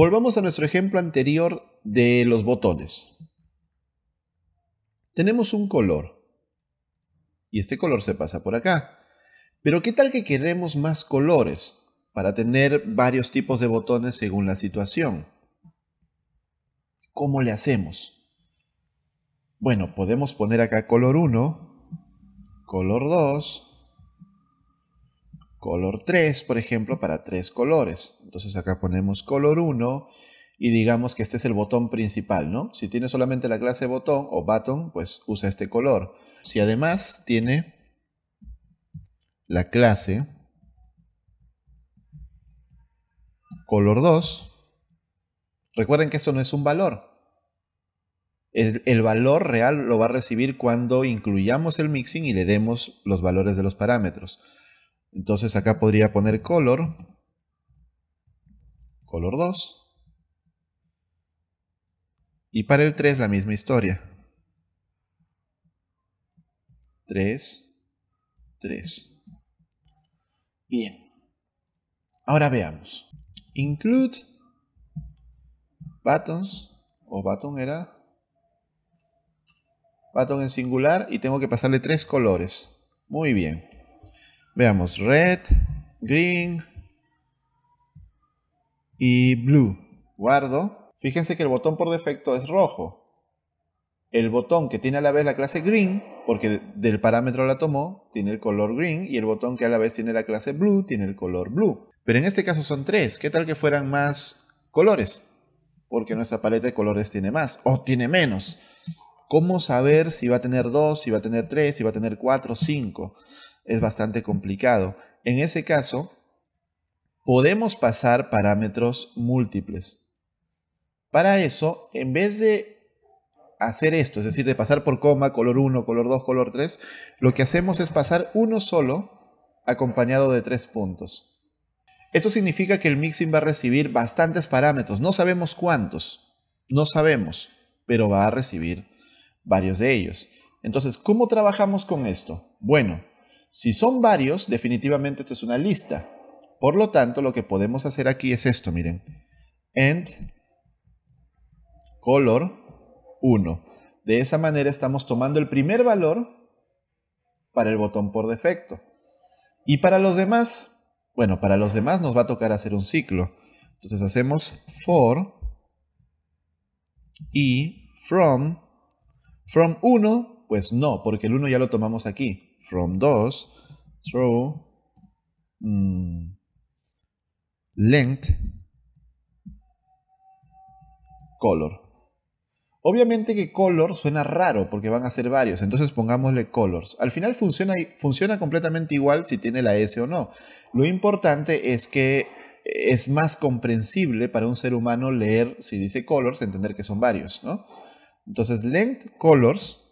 Volvamos a nuestro ejemplo anterior de los botones. Tenemos un color. Y este color se pasa por acá. Pero ¿qué tal que queremos más colores para tener varios tipos de botones según la situación? ¿Cómo le hacemos? Bueno, podemos poner acá color 1, color 2, color 3, por ejemplo, para tres colores. Entonces acá ponemos color 1 y digamos que este es el botón principal, ¿no? Si tiene solamente la clase botón o button, pues usa este color. Si además tiene la clase color 2, recuerden que esto no es un valor. El, el, valor real lo va a recibir cuando incluyamos el mixing y le demos los valores de los parámetros. Entonces acá podría poner color, color 2. Y para el 3 la misma historia. 3, 3. Bien. Ahora veamos. Include buttons o button era button en singular y tengo que pasarle tres colores. Muy bien. Veamos, red, green y blue. Guardo. Fíjense que el botón por defecto es rojo. El botón que tiene a la vez la clase green, porque del parámetro la tomó, tiene el color green. Y el botón que a la vez tiene la clase blue, tiene el color blue. Pero en este caso son tres. ¿Qué tal que fueran más colores? Porque nuestra paleta de colores tiene más o tiene menos. ¿Cómo saber si va a tener dos, si va a tener tres, si va a tener cuatro, cinco? es bastante complicado. En ese caso, podemos pasar parámetros múltiples. Para eso, en vez de hacer esto, es decir, de pasar por coma, color 1, color 2, color 3, lo que hacemos es pasar uno solo acompañado de tres puntos. Esto significa que el mixing va a recibir bastantes parámetros, no sabemos cuántos, no sabemos, pero va a recibir varios de ellos. Entonces, ¿cómo trabajamos con esto? Bueno, si son varios, definitivamente esto es una lista. Por lo tanto, lo que podemos hacer aquí es esto, miren. end color 1. De esa manera estamos tomando el primer valor para el botón por defecto. Y para los demás, bueno, para los demás nos va a tocar hacer un ciclo. Entonces hacemos for y from. From 1, pues no, porque el 1 ya lo tomamos aquí from 2 through mm, length color. Obviamente que color suena raro porque van a ser varios, entonces pongámosle colors. Al final funciona, funciona completamente igual si tiene la S o no. Lo importante es que eh, es más comprensible para un ser humano leer si dice colors, entender que son varios, Entonces length colors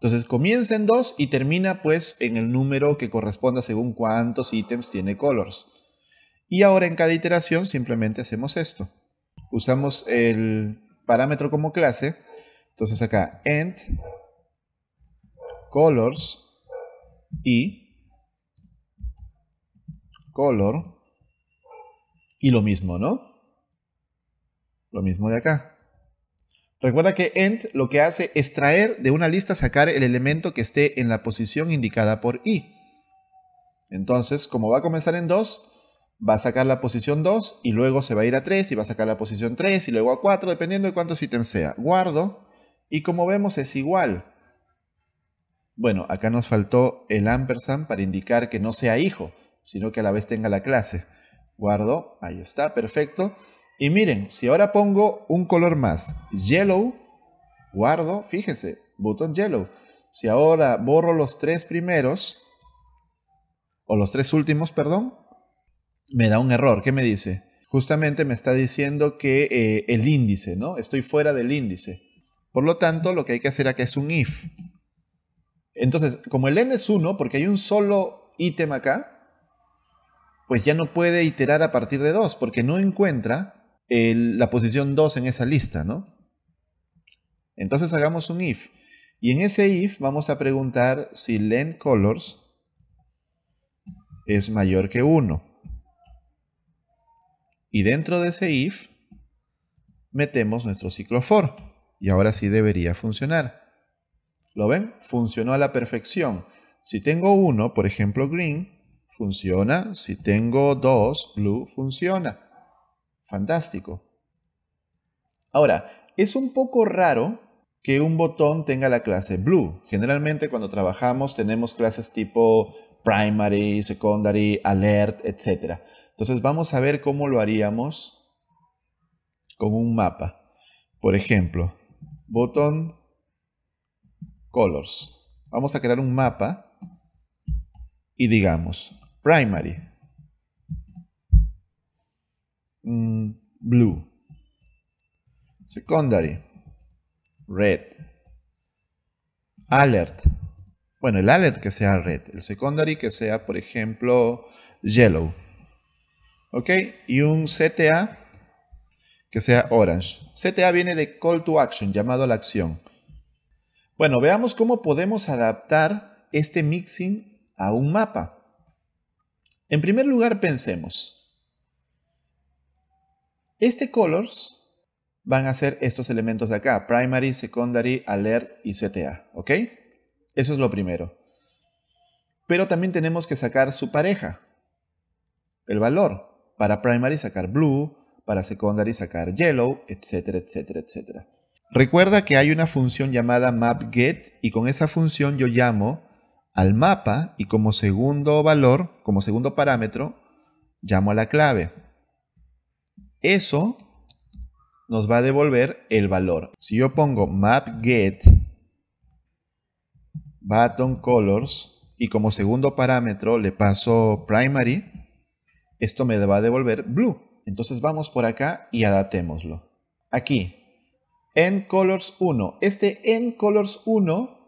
entonces comienza en 2 y termina pues en el número que corresponda según cuántos ítems tiene colors. Y ahora en cada iteración simplemente hacemos esto. Usamos el parámetro como clase. Entonces acá end colors y color y lo mismo, ¿no? Lo mismo de acá. Recuerda que end lo que hace es traer de una lista, sacar el elemento que esté en la posición indicada por i. Entonces, como va a comenzar en 2, va a sacar la posición 2 y luego se va a ir a 3 y va a sacar la posición 3 y luego a 4, dependiendo de cuántos ítems sea. Guardo y como vemos es igual. Bueno, acá nos faltó el ampersand para indicar que no sea hijo, sino que a la vez tenga la clase. Guardo, ahí está, perfecto. Y miren, si ahora pongo un color más, yellow, guardo, fíjense, botón yellow. Si ahora borro los tres primeros, o los tres últimos, perdón, me da un error. ¿Qué me dice? Justamente me está diciendo que eh, el índice, ¿no? Estoy fuera del índice. Por lo tanto, lo que hay que hacer acá es un if. Entonces, como el n es 1, porque hay un solo ítem acá, pues ya no puede iterar a partir de 2, porque no encuentra la posición 2 en esa lista, ¿no? Entonces hagamos un if. Y en ese if vamos a preguntar si len colors es mayor que 1. Y dentro de ese if metemos nuestro ciclo for. Y ahora sí debería funcionar. ¿Lo ven? Funcionó a la perfección. Si tengo 1, por ejemplo green, funciona. Si tengo 2, blue, funciona. Fantástico. Ahora, es un poco raro que un botón tenga la clase blue. Generalmente cuando trabajamos tenemos clases tipo primary, secondary, alert, etc. Entonces vamos a ver cómo lo haríamos con un mapa. Por ejemplo, botón colors. Vamos a crear un mapa y digamos primary. Mm, blue. Secondary, red. Alert. Bueno, el alert que sea red. El secondary que sea, por ejemplo, yellow. ¿Ok? Y un CTA que sea orange. CTA viene de call to action, llamado a la acción. Bueno, veamos cómo podemos adaptar este mixing a un mapa. En primer lugar, pensemos. Este colors van a ser estos elementos de acá, primary, secondary, alert y CTA, ¿ok? Eso es lo primero. Pero también tenemos que sacar su pareja, el valor. Para primary sacar blue, para secondary sacar yellow, etcétera, etcétera, etcétera. Recuerda que hay una función llamada mapGet y con esa función yo llamo al mapa y como segundo valor, como segundo parámetro, llamo a la clave. Eso nos va a devolver el valor. Si yo pongo map get button colors y como segundo parámetro le paso primary, esto me va a devolver blue. Entonces vamos por acá y adaptémoslo. Aquí, en colors 1. Este en colors 1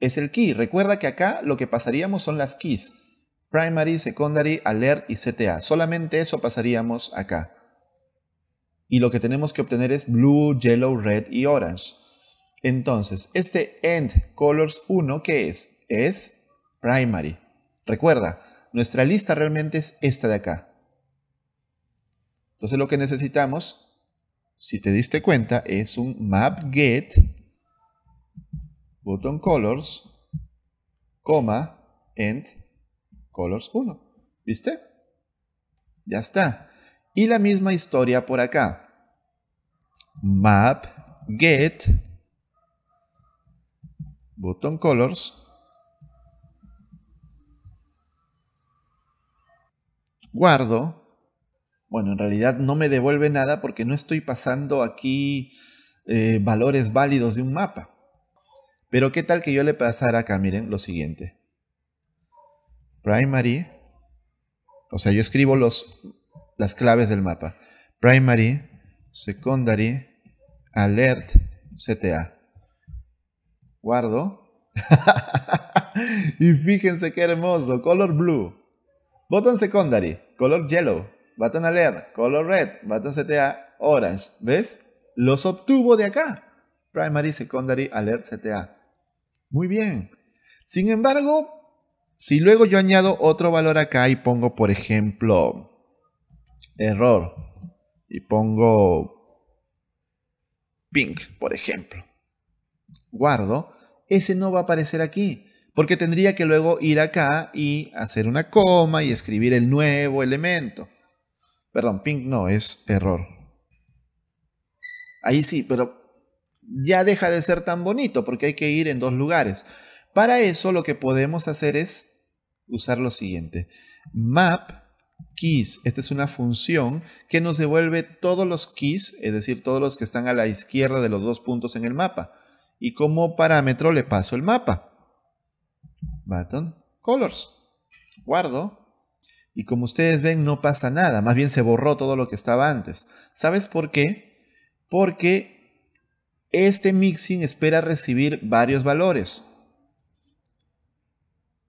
es el key. Recuerda que acá lo que pasaríamos son las keys. Primary, secondary, alert y CTA. Solamente eso pasaríamos acá y lo que tenemos que obtener es blue, yellow, red y orange. Entonces, este end colors 1, ¿qué es? Es primary. Recuerda, nuestra lista realmente es esta de acá. Entonces lo que necesitamos, si te diste cuenta, es un map get button colors, coma, end colors 1. ¿Viste? Ya está. Y la misma historia por acá. Map, get, button colors. Guardo. Bueno, en realidad no me devuelve nada porque no estoy pasando aquí eh, valores válidos de un mapa. Pero qué tal que yo le pasara acá, miren, lo siguiente. Primary. O sea, yo escribo los las claves del mapa. Primary, secondary, alert, CTA. Guardo. y fíjense qué hermoso, color blue. Button secondary, color yellow. Button alert, color red. Button CTA, orange. ¿Ves? Los obtuvo de acá. Primary, secondary, alert, CTA. Muy bien. Sin embargo, si luego yo añado otro valor acá y pongo, por ejemplo, error y pongo pink, por ejemplo, guardo, ese no va a aparecer aquí. Porque tendría que luego ir acá y hacer una coma y escribir el nuevo elemento. Perdón, pink no, es error. Ahí sí, pero ya deja de ser tan bonito porque hay que ir en dos lugares. Para eso lo que podemos hacer es usar lo siguiente. Map keys. Esta es una función que nos devuelve todos los keys, es decir, todos los que están a la izquierda de los dos puntos en el mapa. Y como parámetro le paso el mapa. Button colors. Guardo. Y como ustedes ven, no pasa nada. Más bien se borró todo lo que estaba antes. ¿Sabes por qué? Porque este mixing espera recibir varios valores.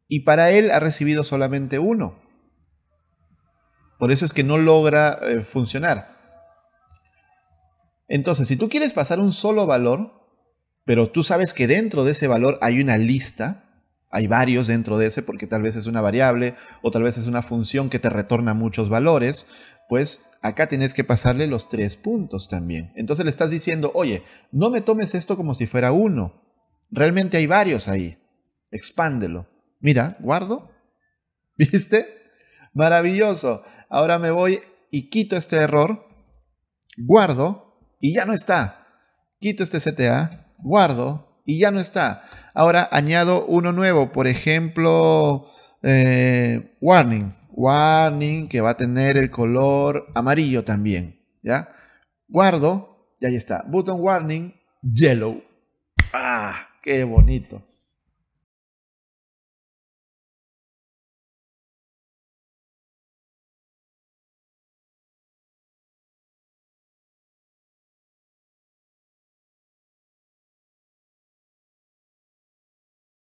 Y para él ha recibido solamente uno. Por eso es que no logra eh, funcionar. Entonces, si tú quieres pasar un solo valor, pero tú sabes que dentro de ese valor hay una lista, hay varios dentro de ese porque tal vez es una variable o tal vez es una función que te retorna muchos valores, pues acá tienes que pasarle los tres puntos también. Entonces le estás diciendo, oye, no me tomes esto como si fuera uno, realmente hay varios ahí, expándelo. Mira, guardo, ¿viste? Maravilloso. Ahora me voy y quito este error, guardo y ya no está. Quito este CTA, guardo y ya no está. Ahora añado uno nuevo, por ejemplo, eh, warning. Warning que va a tener el color amarillo también. ¿Ya? Guardo y ahí está. Button warning, yellow. ¡Ah! ¡Qué bonito!